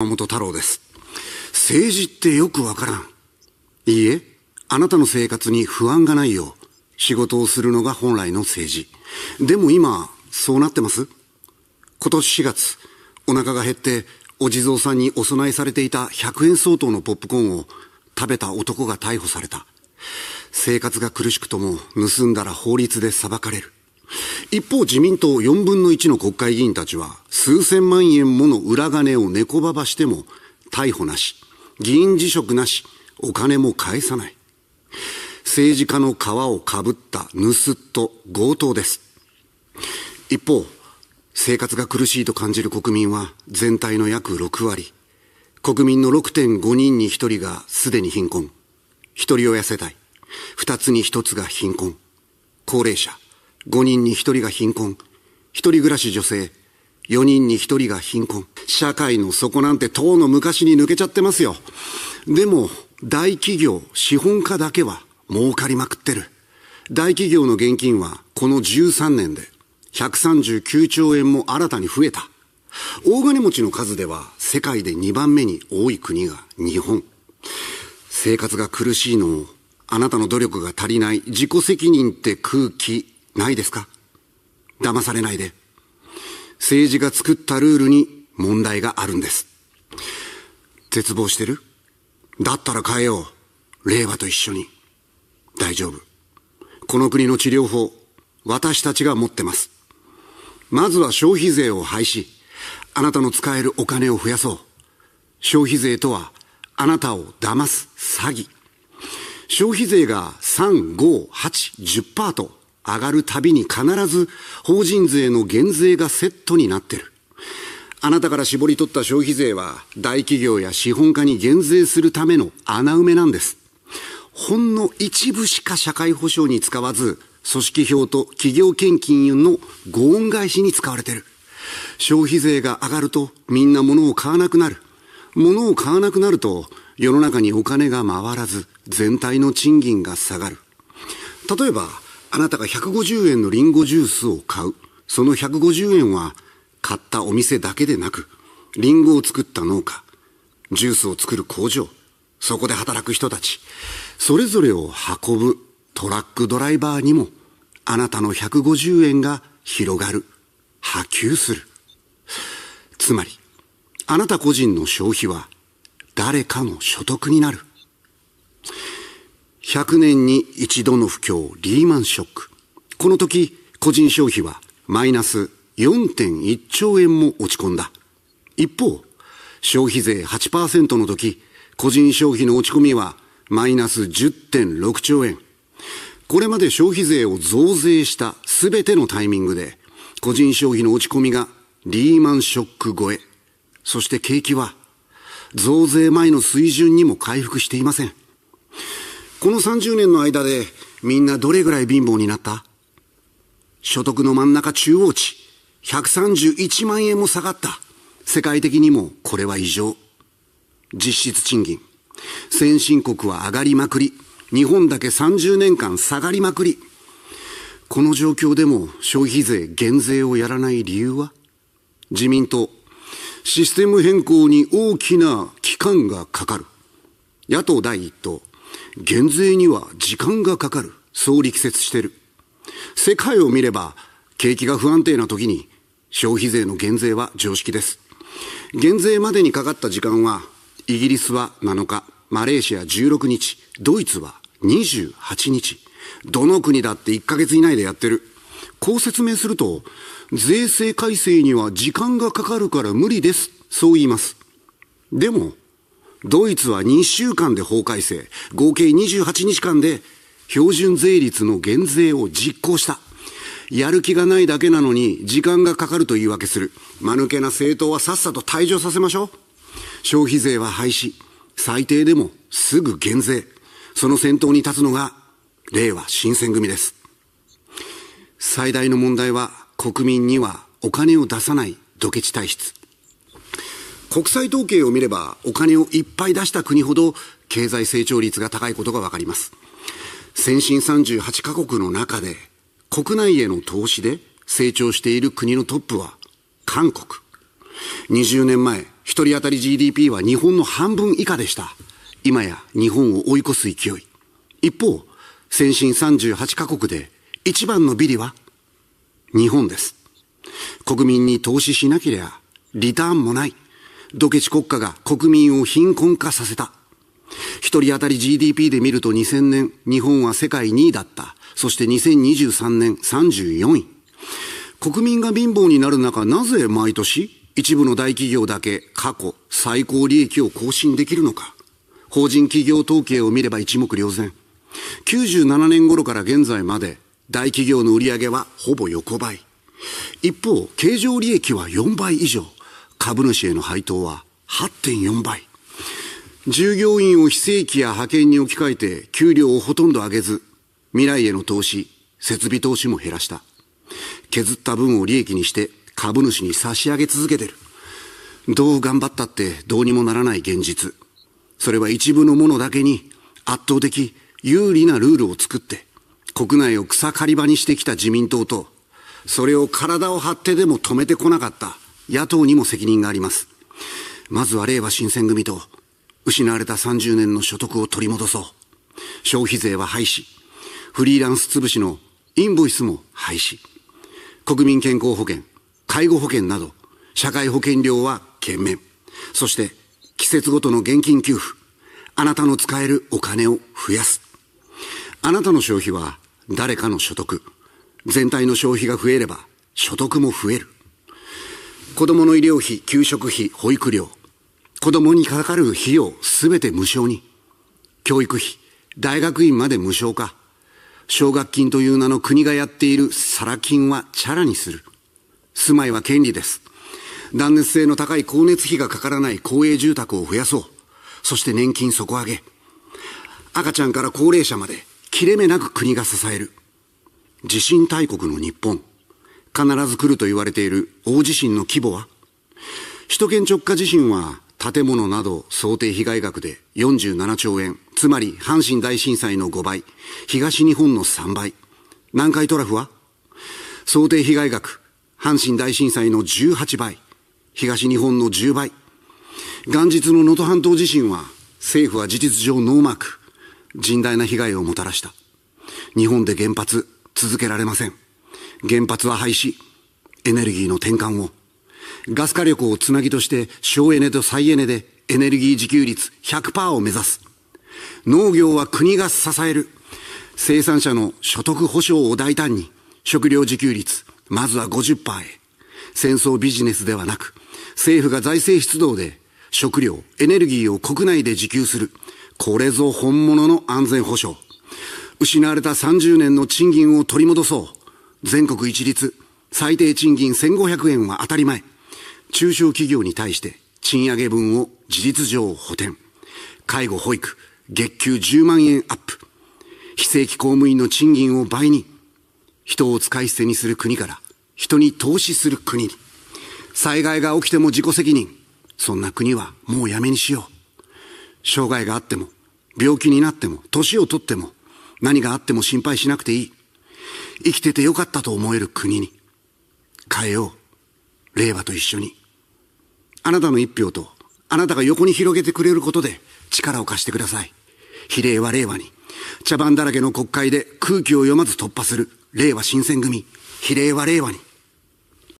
山本太郎です。政治ってよくわからん。いいえ、あなたの生活に不安がないよう、仕事をするのが本来の政治。でも今、そうなってます今年4月、お腹が減って、お地蔵さんにお供えされていた100円相当のポップコーンを食べた男が逮捕された。生活が苦しくとも、盗んだら法律で裁かれる。一方、自民党4分の1の国会議員たちは、数千万円もの裏金を猫ばばしても、逮捕なし、議員辞職なし、お金も返さない。政治家の皮をかぶった盗っ人、強盗です。一方、生活が苦しいと感じる国民は全体の約6割。国民の6.5人に1人がすでに貧困。一人親世帯。二つに一つが貧困。高齢者。5人に1人が貧困、1人暮らし女性、4人に1人が貧困。社会の底なんてとうの昔に抜けちゃってますよ。でも、大企業、資本家だけは儲かりまくってる。大企業の現金はこの13年で139兆円も新たに増えた。大金持ちの数では世界で2番目に多い国が日本。生活が苦しいのを、あなたの努力が足りない自己責任って空気ないですか騙されないで。政治が作ったルールに問題があるんです。絶望してるだったら変えよう。令和と一緒に。大丈夫。この国の治療法、私たちが持ってます。まずは消費税を廃止。あなたの使えるお金を増やそう。消費税とは、あなたを騙す詐欺。消費税が3、5、8、10%と上がるたびに必ず法人税の減税がセットになってる。あなたから絞り取った消費税は大企業や資本家に減税するための穴埋めなんです。ほんの一部しか社会保障に使わず、組織票と企業献金のご恩返しに使われてる。消費税が上がるとみんな物を買わなくなる。物を買わなくなると世の中にお金が回らず全体の賃金が下がる。例えばあなたが150円のリンゴジュースを買う。その150円は買ったお店だけでなく、リンゴを作った農家、ジュースを作る工場、そこで働く人たち、それぞれを運ぶトラックドライバーにも、あなたの150円が広がる、波及する。つまり、あなた個人の消費は誰かの所得になる。100年に一度の不況、リーマンショック。この時、個人消費はマイナス4.1兆円も落ち込んだ。一方、消費税8%の時、個人消費の落ち込みはマイナス10.6兆円。これまで消費税を増税したすべてのタイミングで、個人消費の落ち込みがリーマンショック超え。そして景気は増税前の水準にも回復していません。この30年の間でみんなどれぐらい貧乏になった所得の真ん中中央値、131万円も下がった。世界的にもこれは異常。実質賃金。先進国は上がりまくり。日本だけ30年間下がりまくり。この状況でも消費税減税をやらない理由は自民党。システム変更に大きな期間がかかる。野党第一党。減税には時間がかかる。そう力説してる。世界を見れば、景気が不安定な時に消費税の減税は常識です。減税までにかかった時間は、イギリスは7日、マレーシア16日、ドイツは28日。どの国だって1ヶ月以内でやってる。こう説明すると、税制改正には時間がかかるから無理です。そう言います。でも、ドイツは2週間で法改正、合計28日間で標準税率の減税を実行した。やる気がないだけなのに時間がかかると言い訳する。間抜けな政党はさっさと退場させましょう。消費税は廃止。最低でもすぐ減税。その先頭に立つのが、令和新選組です。最大の問題は国民にはお金を出さないドケチ体質。国際統計を見ればお金をいっぱい出した国ほど経済成長率が高いことがわかります先進38カ国の中で国内への投資で成長している国のトップは韓国20年前一人当たり GDP は日本の半分以下でした今や日本を追い越す勢い一方先進38カ国で一番のビリは日本です国民に投資しなければリターンもないドケチ国家が国民を貧困化させた。一人当たり GDP で見ると2000年、日本は世界2位だった。そして2023年34位。国民が貧乏になる中、なぜ毎年一部の大企業だけ過去最高利益を更新できるのか。法人企業統計を見れば一目瞭然。97年頃から現在まで大企業の売り上げはほぼ横ばい。一方、経常利益は4倍以上。株主への配当は8.4倍。従業員を非正規や派遣に置き換えて給料をほとんど上げず、未来への投資、設備投資も減らした。削った分を利益にして株主に差し上げ続けてる。どう頑張ったってどうにもならない現実。それは一部のものだけに圧倒的有利なルールを作って国内を草刈り場にしてきた自民党とそれを体を張ってでも止めてこなかった野党にも責任があります。まずは令和新選組と、失われた30年の所得を取り戻そう。消費税は廃止。フリーランス潰しのインボイスも廃止。国民健康保険、介護保険など、社会保険料は減免。そして、季節ごとの現金給付。あなたの使えるお金を増やす。あなたの消費は誰かの所得。全体の消費が増えれば所得も増える。子供の医療費、給食費、保育料、子供にかかる費用すべて無償に、教育費、大学院まで無償化、奨学金という名の国がやっているサラ金はチャラにする。住まいは権利です。断熱性の高い光熱費がかからない公営住宅を増やそう。そして年金底上げ。赤ちゃんから高齢者まで切れ目なく国が支える。地震大国の日本。必ず来ると言われている大地震の規模は首都圏直下地震は建物など想定被害額で47兆円、つまり阪神大震災の5倍、東日本の3倍。南海トラフは想定被害額、阪神大震災の18倍、東日本の10倍。元日の能登半島地震は政府は事実上ノーマーク、甚大な被害をもたらした。日本で原発続けられません。原発は廃止、エネルギーの転換を、ガス火力をつなぎとして省エネと再エネでエネルギー自給率100%を目指す。農業は国が支える。生産者の所得保障を大胆に、食料自給率、まずは50%へ。戦争ビジネスではなく、政府が財政出動で食料、エネルギーを国内で自給する。これぞ本物の安全保障。失われた30年の賃金を取り戻そう。全国一律、最低賃金1500円は当たり前。中小企業に対して賃上げ分を事実上補填。介護保育、月給10万円アップ。非正規公務員の賃金を倍に。人を使い捨てにする国から、人に投資する国に。災害が起きても自己責任。そんな国はもうやめにしよう。障害があっても、病気になっても、年をとっても、何があっても心配しなくていい。生きててよかったと思える国に変えよう。令和と一緒に。あなたの一票と、あなたが横に広げてくれることで力を貸してください。比例は令和に。茶番だらけの国会で空気を読まず突破する令和新選組。比例は令和に。